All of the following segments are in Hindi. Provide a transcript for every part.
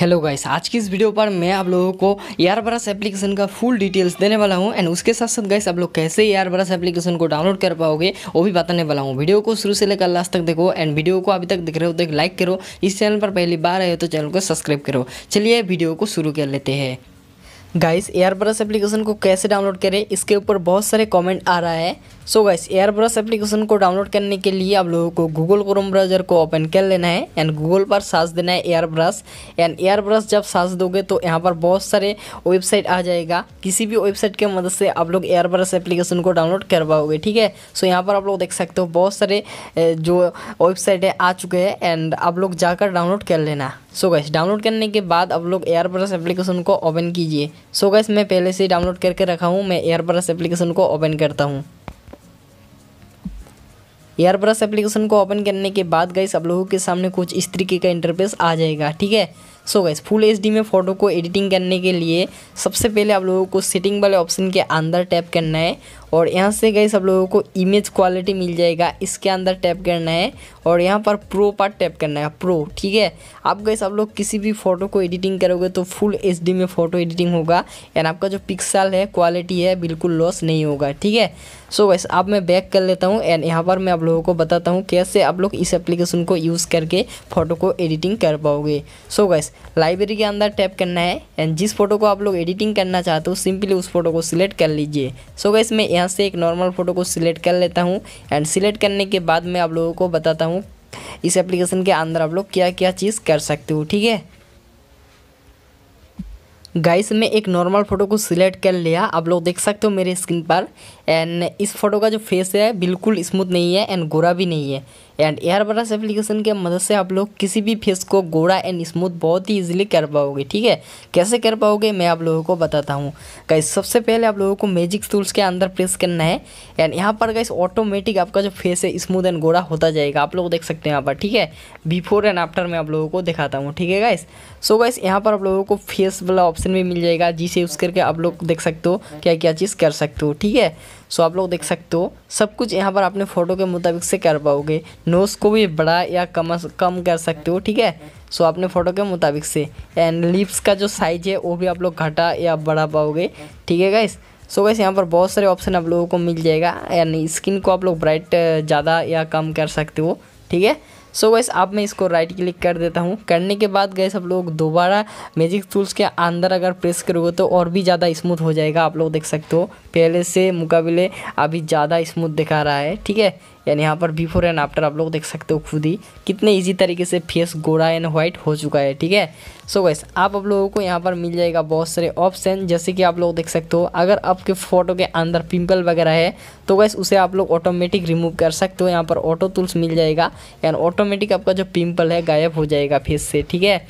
हेलो गाइस आज की इस वीडियो पर मैं आप लोगों को ब्रश एप्लीकेशन का फुल डिटेल्स देने वाला हूं एंड उसके साथ साथ गाइस आप लोग कैसे एयर ब्रश एप्लीकेशन को डाउनलोड कर पाओगे वो भी बताने वाला हूं वीडियो को शुरू से लेकर लास्ट तक देखो एंड वीडियो को अभी तक देख रहे हो तो एक लाइक करो इस चैनल पर पहली बार आए हो तो चैनल को सब्सक्राइब करो चलिए वीडियो को शुरू कर लेते हैं गाइस एयर ब्रश एप्लीकेशन को कैसे डाउनलोड करें इसके ऊपर बहुत सारे कॉमेंट आ रहा है so guys air brush application को डाउनलोड करने के लिए आप लोगों को गूगल क्रोम ब्राउजर को ओपन कर लेना है एंड गूगल पर सर्च देना है air brush and air brush जब सर्च दोगे तो यहाँ पर बहुत सारे वेबसाइट आ जाएगा किसी भी वेबसाइट की मदद से आप लोग एयर ब्रश एप्लीकेशन को डाउनलोड कर पाओगे ठीक है सो यहाँ पर आप लोग देख सकते हो बहुत सारे जो वेबसाइट है आ चुके हैं एंड आप लोग जाकर डाउनलोड कर लेना सो गैस डाउनलोड करने के बाद आप लोग एयर ब्रश एप्लीकेशन को ओपन कीजिए सो गैस मैं पहले से डाउनलोड करके रखा हूँ मैं एयर ब्रश एप्लीकेशन को ओपन करता हूँ एयर ब्रश एप्लीकेशन को ओपन करने के बाद गई सब लोगों के सामने कुछ इस तरीके का इंटरफेस आ जाएगा ठीक है सो गैस फुल एच में फ़ोटो को एडिटिंग करने के लिए सबसे पहले आप लोगों को सेटिंग वाले ऑप्शन के अंदर टैप करना है और यहाँ से गए सब लोगों को इमेज क्वालिटी मिल जाएगा इसके अंदर टैप करना है और यहाँ पर प्रो पर टैप करना है प्रो ठीक है आप गए सब लोग किसी भी फ़ोटो को एडिटिंग करोगे तो फुल एच में फ़ोटो एडिटिंग होगा एंड आपका जो पिक्सल है क्वालिटी है बिल्कुल लॉस नहीं होगा ठीक है सो वैसे अब मैं बैक कर लेता हूँ एंड यहाँ पर मैं आप लोगों को बताता हूँ कैसे आप लोग इस एप्लीकेशन को यूज़ करके फ़ोटो को एडिटिंग कर पाओगे सो so, गैस लाइब्रेरी के अंदर टैप करना है एंड जिस फोटो को आप लोग एडिटिंग करना चाहते हो सिंपली उस फोटो को सिलेक्ट कर लीजिए सो गैस मैं यहाँ से एक नॉर्मल फ़ोटो को सिलेक्ट कर लेता हूँ एंड सिलेक्ट करने के बाद मैं आप लोगों को बताता हूँ इस एप्लीकेशन के अंदर आप लोग क्या क्या चीज़ कर सकते हो ठीक है गाइस मैं एक नॉर्मल फ़ोटो को सिलेक्ट कर लिया आप लोग देख सकते हो मेरे स्क्रीन पर एंड इस फोटो का जो फेस है बिल्कुल स्मूथ नहीं है एंड गोरा भी नहीं है एंड एयर ब्रश एप्लीकेशन की मदद से आप लोग किसी भी फेस को गोरा एंड स्मूथ बहुत ही इजीली कर पाओगे ठीक है कैसे कर पाओगे मैं आप लोगों को बताता हूँ गाइस सबसे पहले आप लोगों को मैजिक टूल्स के अंदर प्रेस करना है एंड यहाँ पर गाइस ऑटोमेटिक आपका जो फेस है स्मूथ एंड गोरा होता जाएगा आप लोग देख सकते हैं यहाँ पर ठीक है बिफोर एंड आफ्टर मैं आप लोगों को दिखाता हूँ ठीक है गाइस सो गाइस यहाँ पर आप लोगों को फेस वाला ऑप्शन डिस्क्रिप्शन में मिल जाएगा जिसे यूज़ करके आप लोग देख सकते हो क्या क्या चीज़ कर सकते हो ठीक है सो आप लोग देख सकते हो सब कुछ यहाँ पर अपने फ़ोटो के मुताबिक से कर पाओगे नोस को भी बड़ा या कम कम कर सकते हो ठीक है सो अपने फ़ोटो के मुताबिक से एंड लिप्स का जो साइज़ है वो भी आप लोग घटा या बढ़ा पाओगे ठीक है गाइस सो गैस यहाँ पर बहुत सारे ऑप्शन आप लोगों को मिल जाएगा यानी स्किन को आप लोग ब्राइट ज़्यादा या कम कर सकते हो ठीक है सो वैस अब मैं इसको राइट क्लिक कर देता हूँ करने के बाद गए सब लोग दोबारा मैजिक टूल्स के अंदर अगर प्रेस करोगे तो और भी ज़्यादा स्मूथ हो जाएगा आप लोग देख सकते हो पहले से मुकाबले अभी ज़्यादा स्मूथ दिखा रहा है ठीक है यानी यहाँ पर बिफोर एंड आफ्टर आप लोग देख सकते हो खुद ही कितने ईजी तरीके से फेस गोरा एंड वाइट हो चुका है ठीक है सो वैस आप आप लोगों को यहाँ पर मिल जाएगा बहुत सारे ऑप्शन जैसे कि आप लोग देख सकते हो अगर आपके फ़ोटो के अंदर पिंपल वगैरह है तो वैस उसे आप लोग ऑटोमेटिक रिमूव कर सकते हो यहाँ पर ऑटो टूल्स मिल जाएगा एंड ऑटोमेटिक आपका जो पिम्पल है गायब हो जाएगा फेस से ठीक है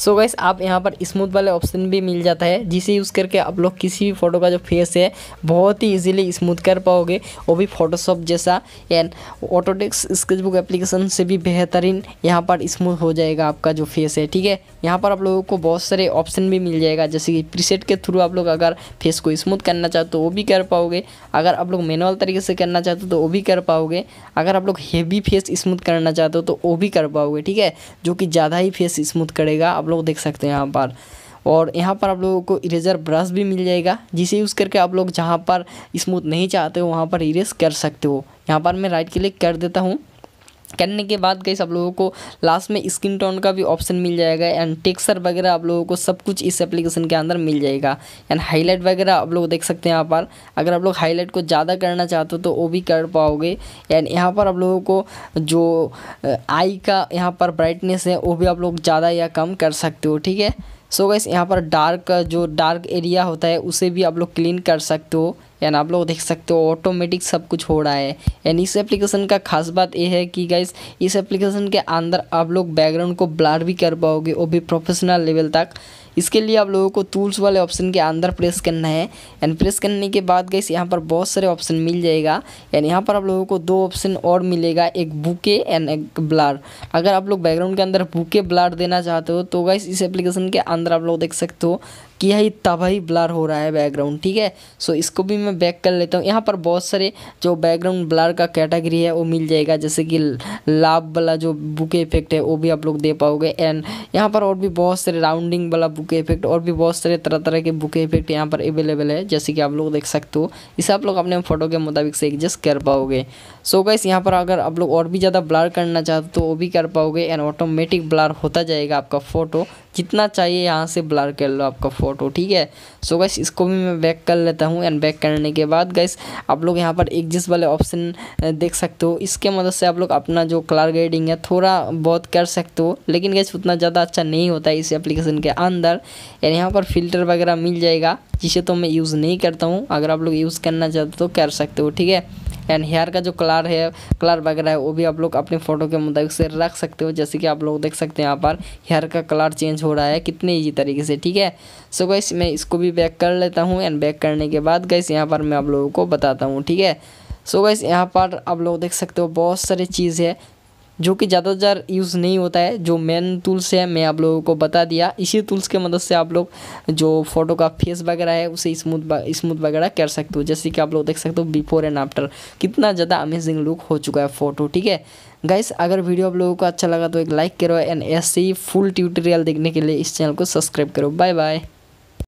सो गैस आप यहाँ पर स्मूथ वाले ऑप्शन भी मिल जाता है जिसे यूज़ करके आप लोग किसी भी फ़ोटो का जो फेस है बहुत ही ईजिली स्मूथ कर पाओगे वो भी फोटोशॉप जैसा एंड ऑटोडेक्स स्केचबुक एप्लीकेशन से भी बेहतरीन यहाँ पर स्मूथ हो जाएगा आपका जो फेस है ठीक है यहाँ पर आप लोगों को बहुत सारे ऑप्शन भी मिल जाएगा जैसे कि प्रीसेट के थ्रू आप लोग अगर फेस को स्मूथ करना चाहते हो तो वो भी कर पाओगे अगर आप लोग मैनुअल तरीके से करना चाहते हो तो वो भी कर पाओगे अगर आप लोग हेवी फेस स्मूथ करना चाहते हो तो वो भी कर पाओगे ठीक है जो कि ज़्यादा ही फेस स्मूथ करेगा आप लोग देख सकते हैं यहाँ पर और यहाँ पर आप लोगों को इरेजर ब्रश भी मिल जाएगा जिसे यूज़ करके आप लोग जहाँ पर स्मूथ नहीं चाहते हो वहाँ पर इरेज कर सकते हो यहाँ पर मैं राइट क्लिक कर देता हूँ करने के बाद गई आप लोगों को लास्ट में स्किन टोन का भी ऑप्शन मिल जाएगा एंड टेक्सचर वगैरह आप लोगों को सब कुछ इस एप्लीकेशन के अंदर मिल जाएगा एंड हाईलाइट वगैरह आप लोग देख सकते हैं यहाँ पर अगर आप लोग हाईलाइट को ज़्यादा करना चाहते हो तो वो भी कर पाओगे एंड यहाँ पर आप लोगों को जो आई uh, का यहाँ पर ब्राइटनेस है वो भी आप लोग ज़्यादा या कम कर सकते हो ठीक है सो गैस यहाँ पर डार्क जो डार्क एरिया होता है उसे भी आप लोग क्लीन कर सकते हो यानी आप लोग देख सकते हो ऑटोमेटिक सब कुछ हो रहा है यानी इस एप्लीकेशन का खास बात यह है कि गैस इस एप्लीकेशन के अंदर आप लोग बैकग्राउंड को ब्लर भी कर पाओगे वो भी प्रोफेशनल लेवल तक इसके लिए आप लोगों को टूल्स वाले ऑप्शन के अंदर प्रेस करना है एंड प्रेस करने के बाद गई यहाँ पर बहुत सारे ऑप्शन मिल जाएगा एंड यहाँ पर आप लोगों को दो ऑप्शन और मिलेगा एक बुके एंड एक ब्लार अगर आप लोग बैकग्राउंड के अंदर बुके ब्लार देना चाहते हो तो गई इस एप्लीकेशन के अंदर आप लोग देख सकते हो कि यही तबाही ब्लर हो रहा है बैकग्राउंड ठीक है सो इसको भी मैं बैक कर लेता हूँ यहाँ पर बहुत सारे जो बैकग्राउंड ब्लर का कैटेगरी है वो मिल जाएगा जैसे कि लाभ वाला जो बुके इफेक्ट है वो भी आप लोग दे पाओगे एंड यहाँ पर और भी बहुत सारे राउंडिंग वाला बुके इफेक्ट और भी बहुत सारे तरह तरह के बुके इफेक्ट यहाँ पर अवेलेबल है जैसे कि आप लोग देख सकते हो इसे आप लोग अपने फ़ोटो के मुताबिक से एडजस्ट कर पाओगे सो गाइस यहाँ पर अगर आप लोग और भी ज़्यादा ब्लर करना चाहते हो तो वो भी कर पाओगे एंड ऑटोमेटिक ब्लर होता जाएगा आपका फ़ोटो जितना चाहिए यहाँ से ब्लर कर लो आपका फ़ोटो ठीक है सो गैस इसको भी मैं बैक कर लेता हूँ एंड बैक करने के बाद गैस आप लोग यहाँ पर एग्जिस्ट वाले ऑप्शन देख सकते हो इसके मदद से आप लोग अपना जो कलर ग्रेडिंग है थोड़ा बहुत कर सकते हो लेकिन गैस उतना ज़्यादा अच्छा नहीं होता है इस एप्लीकेशन के अंदर एंड यहाँ पर फिल्टर वगैरह मिल जाएगा जिसे तो मैं यूज़ नहीं करता हूँ अगर आप लोग यूज़ करना चाहते हो तो कर सकते हो ठीक है एंड हेयर का जो कलर है कलर वगैरह है वो भी आप लोग अपने फ़ोटो के मुताबिक से रख सकते हो जैसे कि आप लोग देख सकते हैं यहाँ पर हेयर का कलर चेंज हो रहा है कितने ईजी तरीके से ठीक है सो गैस मैं इसको भी बैक कर लेता हूँ एंड बैक करने के बाद गैस यहाँ पर मैं आप लोगों को बताता हूँ ठीक है सो गैस यहाँ पर आप लोग देख सकते हो बहुत सारी चीज़ है जो कि ज़्यादातर यूज़ नहीं होता है जो मेन टूल्स है मैं आप लोगों को बता दिया इसी टूल्स के मदद से आप लोग जो फ़ोटो का फेस वगैरह है उसे स्मूथ स्मूथ वगैरह कर सकते हो जैसे कि आप लोग देख सकते हो बिफोर एंड आफ्टर कितना ज़्यादा अमेजिंग लुक हो चुका है फ़ोटो ठीक है गाइस अगर वीडियो आप लोगों को अच्छा लगा तो एक लाइक करो एंड ऐसे ही फुल ट्यूटोरियल देखने के लिए इस चैनल को सब्सक्राइब करो बाय बाय